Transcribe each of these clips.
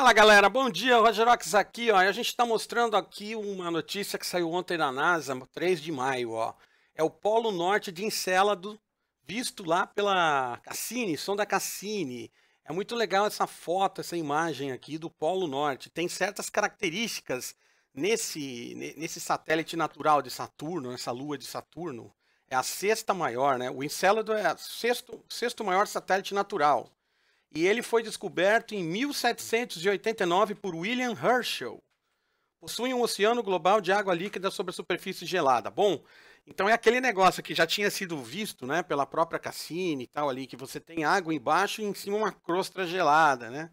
Fala galera, bom dia, Rogerox aqui, ó. A gente está mostrando aqui uma notícia que saiu ontem na NASA, 3 de maio, ó. É o Polo Norte de Encélado, visto lá pela Cassini, sonda Cassini. É muito legal essa foto, essa imagem aqui do Polo Norte. Tem certas características nesse, nesse satélite natural de Saturno, essa lua de Saturno. É a sexta maior, né? O Encélado é o sexto, sexto maior satélite natural e ele foi descoberto em 1789 por William Herschel. Possui um oceano global de água líquida sobre a superfície gelada. Bom, então é aquele negócio que já tinha sido visto, né, pela própria Cassini e tal ali, que você tem água embaixo e em cima uma crosta gelada, né?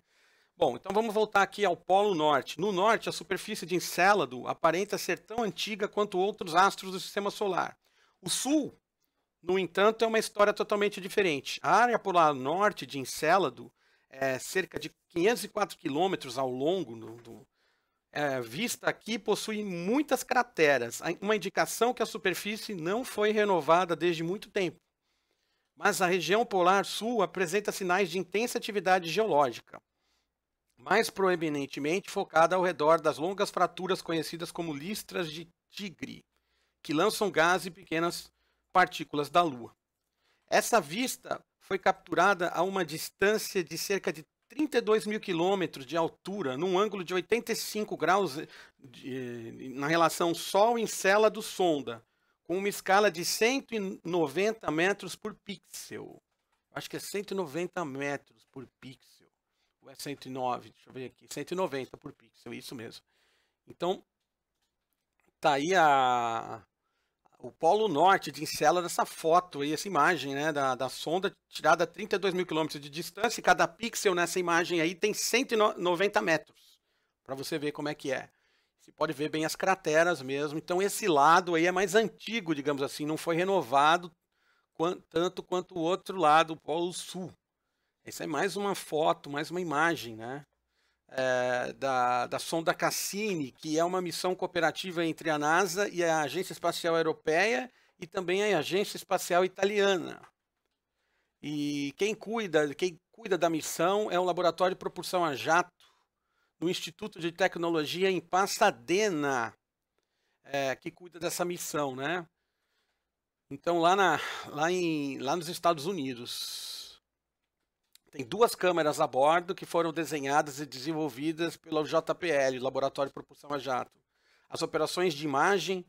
Bom, então vamos voltar aqui ao Polo Norte. No norte, a superfície de Encélado aparenta ser tão antiga quanto outros astros do sistema solar. O sul no entanto, é uma história totalmente diferente. A área polar norte de Encélado é cerca de 504 quilômetros ao longo do, do é, vista aqui possui muitas crateras, uma indicação que a superfície não foi renovada desde muito tempo. Mas a região polar sul apresenta sinais de intensa atividade geológica, mais proeminentemente focada ao redor das longas fraturas conhecidas como listras de tigre, que lançam gás e pequenas partículas da Lua. Essa vista foi capturada a uma distância de cerca de 32 mil quilômetros de altura, num ângulo de 85 graus de, na relação Sol em cela do sonda, com uma escala de 190 metros por pixel. Acho que é 190 metros por pixel. Ou é 109, deixa eu ver aqui. 190 por pixel, isso mesmo. Então, tá aí a, o polo norte de Encela dessa foto aí, essa imagem, né, da, da sonda tirada a 32 mil quilômetros de distância, e cada pixel nessa imagem aí tem 190 metros, para você ver como é que é. Você pode ver bem as crateras mesmo, então esse lado aí é mais antigo, digamos assim, não foi renovado tanto quanto o outro lado, o polo sul. Essa é mais uma foto, mais uma imagem, né? é, da, da sonda Cassini, que é uma missão cooperativa entre a NASA e a Agência Espacial Europeia e também a Agência Espacial Italiana. E quem cuida, quem cuida da missão é o Laboratório de Propulsão a Jato, no Instituto de Tecnologia em Pasadena, é, que cuida dessa missão, né? Então, lá, na, lá, em, lá nos Estados Unidos. Tem duas câmeras a bordo que foram desenhadas e desenvolvidas pelo JPL, Laboratório de Propulsão a Jato. As operações de imagem,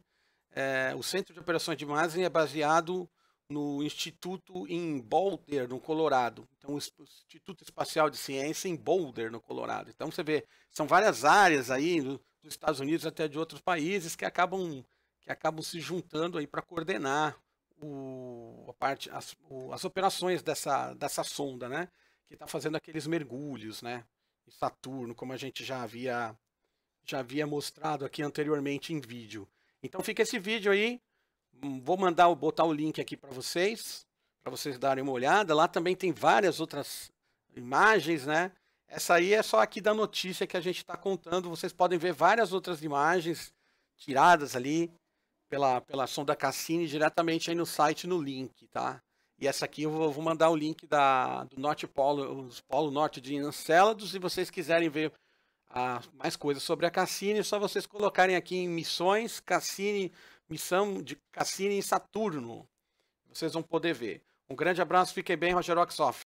é, o centro de operações de imagem é baseado no Instituto em Boulder, no Colorado. Então, o Instituto Espacial de Ciência em Boulder, no Colorado. Então, você vê, são várias áreas aí dos Estados Unidos até de outros países que acabam, que acabam se juntando aí para coordenar o, a parte, as, o, as operações dessa, dessa sonda, né? que está fazendo aqueles mergulhos, né? Em Saturno, como a gente já havia já havia mostrado aqui anteriormente em vídeo. Então fica esse vídeo aí. Vou mandar botar o link aqui para vocês, para vocês darem uma olhada. Lá também tem várias outras imagens, né? Essa aí é só aqui da notícia que a gente está contando. Vocês podem ver várias outras imagens tiradas ali pela, pela sonda Cassini diretamente aí no site, no link, tá? E essa aqui eu vou mandar o link da, do Norte Polo, Polo Norte de Encélados. Se vocês quiserem ver a, ah, mais coisas sobre a Cassini, é só vocês colocarem aqui em missões, Cassini, missão de Cassini em Saturno. Vocês vão poder ver. Um grande abraço, fiquem bem, Roger Oxoff.